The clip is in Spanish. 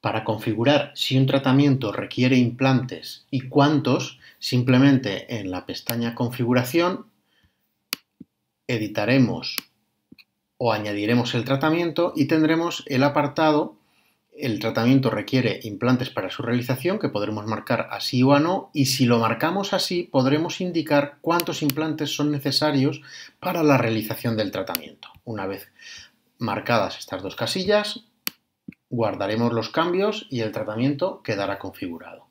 Para configurar si un tratamiento requiere implantes y cuántos, simplemente en la pestaña Configuración editaremos o añadiremos el tratamiento y tendremos el apartado el tratamiento requiere implantes para su realización que podremos marcar así o a no y si lo marcamos así podremos indicar cuántos implantes son necesarios para la realización del tratamiento. Una vez marcadas estas dos casillas guardaremos los cambios y el tratamiento quedará configurado.